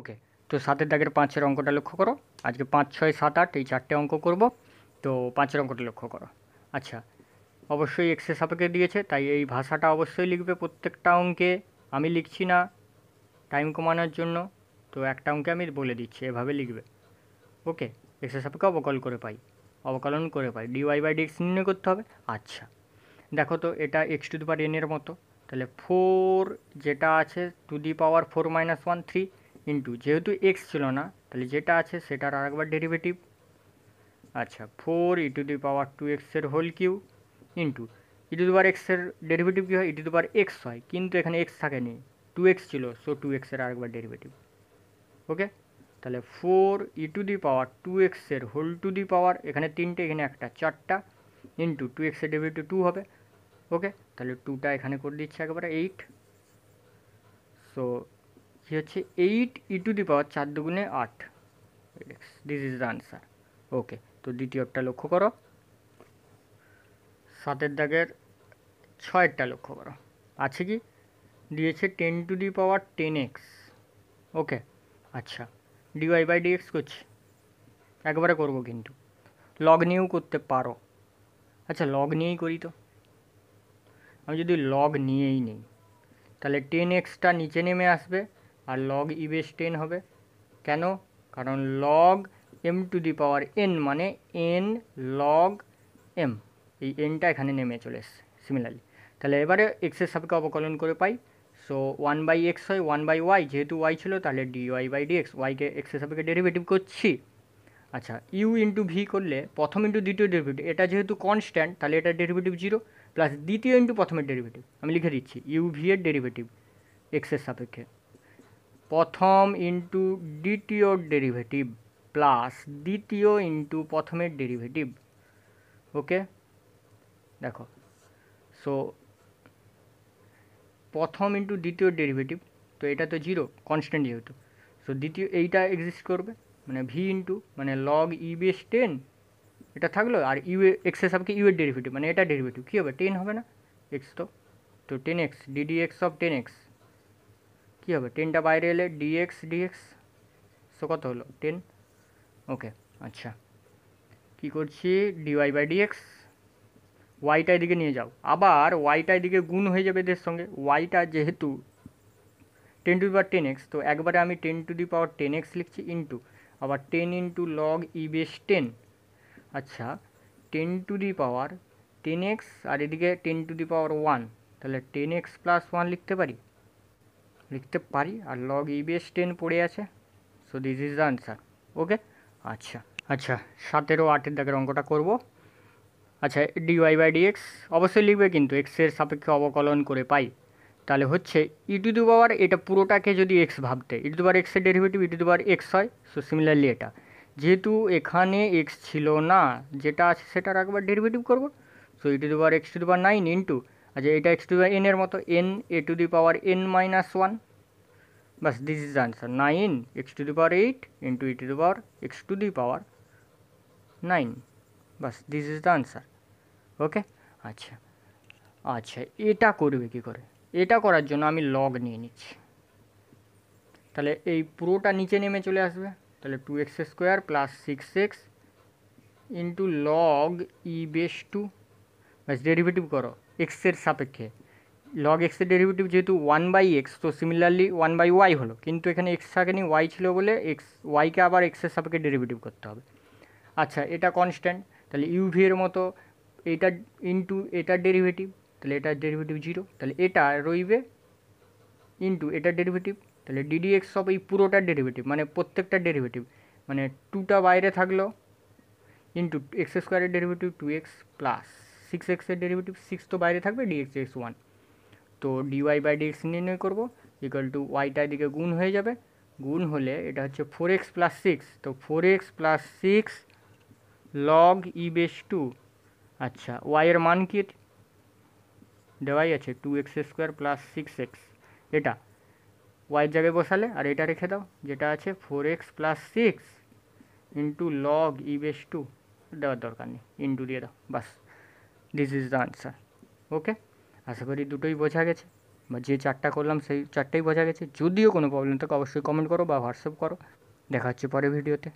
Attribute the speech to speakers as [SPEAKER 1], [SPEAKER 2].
[SPEAKER 1] ওকে তো সাতের দাগের পাঁচের অঙ্কটা লক্ষ্য করো আজকে পাঁচ ছয় সাত আট এই চারটে অঙ্ক করব তো পাঁচের অঙ্কটা লক্ষ্য করো আচ্ছা অবশ্যই এক্সের সাপেক্ষে দিয়েছে তাই এই ভাষাটা অবশ্যই লিখবে প্রত্যেকটা অঙ্কে আমি লিখছি না টাইম কমানোর জন্য তো একটা অঙ্কে আমি বলে দিচ্ছি এভাবে লিখবে ওকে এক্সের সাপেক্ষে অবকল করে পাই অবকলন করে পাই ডিওয়াই বাই ডিএক্স নির্ণয় করতে হবে আচ্ছা দেখো তো এটা এক্স টু দি পাওয়ার এনের মতো তাহলে ফোর যেটা আছে to the power four minus one three into যেহেতু এক্স ছিল না তাহলে যেটা আছে সেটার আর একবার ডেরিভেটিভ আচ্ছা four e to the power two এক্সের হোল কিউ ইন্টু ইটু দুবার এক্সের ডেরিভেটিভ কী হয় ইটু দুবার এক্স হয় কিন্তু এখানে এক্স থাকেনি টু এক্স ছিল সো টু এক্সের আরেকবার ডেরিভেটিভ ওকে তাহলে four e to the power two এক্সের হোল টু দি পাওয়ার এখানে তিনটে এখানে একটা চারটা ইন্টু টু এক্সের ডেরিভেটিভ টু হবে ওকে তাহলে টুটা এখানে করে দিচ্ছে একেবারে এইট সো কি হচ্ছে এইট ই টু দি পাওয়ার চার দুগুণে আট this is the answer okay তো দ্বিতীয়টা লক্ষ্য করো সাতের দাগের ছয়েরটা লক্ষ্য করো আছে কি দিয়েছে ten to the power ten x okay আচ্ছা ডিওয়াই বাই ডি এক্স করছি একবারে করব কিন্তু লগ নিয়েও করতে পারো আচ্ছা লগ নিয়েই করি তো আমি যদি লগ নিয়েই নিই তাহলে টেন এক্সটা নিচে নেমে আসবে আর লগ ই বেস টেন হবে কেন কারণ log m to the power n মানে এন লগ এম এই এনটা এখানে নেমে চলে এসছে সিমিলারলি তাহলে এবারে এক্সের সাপেক্ষে অবকলন করে পাই সো ওয়ান বাই এক্স হয় ওয়ান বাই ওয়াই যেহেতু ওয়াই ছিল তাহলে ডি ওয়াই বাই ডি ওয়াইকে এক্সের সাপেক্ষে ডেরিভেটিভ করছি আচ্ছা ইউ ইন্টু ভি করলে প্রথম ইন্টু দ্বিতীয় ডেরিভেটিভ এটা যেহেতু কনস্ট্যান্ট তাহলে এটা ডেরিভেটিভ জিরো প্লাস দ্বিতীয় ইন্টু প্রথমের ডেরিভেটিভ আমি লিখে দিচ্ছি ইউ ভি এর ডেরিভেটিভ এক্সের সাপেক্ষে প্রথম ইন্টু দ্বিতীয় ডেরিভেটিভ প্লাস দ্বিতীয় ইন্টু প্রথমের ডেরিভেটিভ ওকে দেখো সো প্রথম ইন্টু দ্বিতীয় ডেরিভেটিভ তো এটা তো জিরো কনস্ট্যান্ট যেহেতু সো দ্বিতীয় এইটা এক্সিস্ট করবে মানে ভি ইন্টু মানে লগ ই বেস টেন এটা থাকলো আর ইউ এক্স এর সাপকে ইউ এর ডেরিভেটিভ মানে এটা ডেরিভেটিভ কী হবে টেন হবে না এক্স তো তো ten x d d x of ten x কী হবে টেনটা বাইরে এলে ডিএক্স ডিএক্স সো কত হলো টেন ওকে আচ্ছা কি করছি ডিওয়াই বাই ডিএক্স ওয়াইটার দিকে নিয়ে যাও আবার ওয়াইটার দিকে গুণ হয়ে যাবে এদের সঙ্গে ওয়াইটা যেহেতু ten to the power ten x তো একবারে আমি ten to the power ten x লিখছি ইন্টু আবার ten into log e base ten আচ্ছা ten to the power ten x আর এদিকে ten to the power one তাহলে টেন এক্স প্লাস ওয়ান লিখতে পারি লিখতে পারি আর লগ ইবিএস টেন পড়ে আছে so this is the answer okay আচ্ছা আচ্ছা সাতেরো আটের দাগের অঙ্কটা করব আচ্ছা ডিওয়াই বাই ডিএক্স অবশ্যই লিখবে কিন্তু এক্সের সাপেক্ষে অবকলন করে পাই তাহলে হচ্ছে ইটু দু বাবার এটা পুরোটাকে যদি এক্স ভাবতে ইটু দুবার এক্সের ডেরিভেটিভ ইটু টু দু পাওয়ার এক্স হয় সো সিমিলারলি এটা যেহেতু এখানে এক্স ছিল না যেটা আছে সেটার একবার ডেরিভেটিভ করব সো ইটু দুবার x two the power nine into আচ্ছা এটা এক্স টু দি এন এর মতো n a to the power n minus one বাস this is answer nine x to the power eight to e to the power x to the power nine বাস this is the answer okay আচ্ছা আচ্ছা এটা করবে কি করে এটা করার জন্য আমি লগ নিয়ে নিচ্ছি তাহলে এই পুরোটা নিচে নেমে চলে আসবে তাহলে two x square plus six x into log e base two ব্যাস ডেরিভেটিভ করো এক্সের সাপেক্ষে লগ এক্সের ডেরিভেটিভ যেহেতু ওয়ান বাই এক্স তো সিমিলারলি ওয়ান বাই ওয়াই হলো কিন্তু এখানে এক্স থাকেনি ওয়াই ছিল বলে এক্স ওয়াইকে আবার এক্সের সাপেক্ষে ডেরিভেটিভ করতে হবে আচ্ছা এটা কনস্ট্যান্ট তাহলে ইউভি এর মতো এটা ইনটু এটার ডেরিভেটিভ তাহলে এটার ডেরিভেটিভ জিরো তাহলে এটা রইবে ইনটু এটার ডেরিভেটিভ তাহলে ডিডি এক্স সব এই পুরোটার ডেরিভেটিভ মানে প্রত্যেকটা ডেরিভেটিভ মানে টুটা বাইরে থাকলো ইন্টু এক্স স্কোয়ারের derivative two x plus six এক্সের ডেরিভেটিভ সিক্স তো বাইরে থাকবে ডিএক্স এক্স ওয়ান তো ডিওয়াই বাই ডিএক্স নির্ণয় করবো ইকুয়াল টু ওয়াইটা দিকে গুণ হয়ে যাবে গুণ হলে এটা হচ্ছে ফোর এক্স প্লাস সিক্স তো four x plus six log e base two আচ্ছা ওয়াইয়ের মান কি দেওয়াই আছে two x square plus six x এটা ওয়াইয়ের জায়গায় বসালে আর এটা রেখে দাও যেটা আছে four x plus six into log e base two দেওয়ার দরকার নেই ইন্টু দিয়ে দাও বাস this is the answer okay আশা করি দুটোই বোঝা গেছে বা যে চারটা করলাম সেই চারটাই বোঝা গেছে যদিও কোনো প্রবলেম থাকে অবশ্যই কমেন্ট করো বা হোয়াটসঅ্যাপ করো দেখা হচ্ছে পরের ভিডিওতে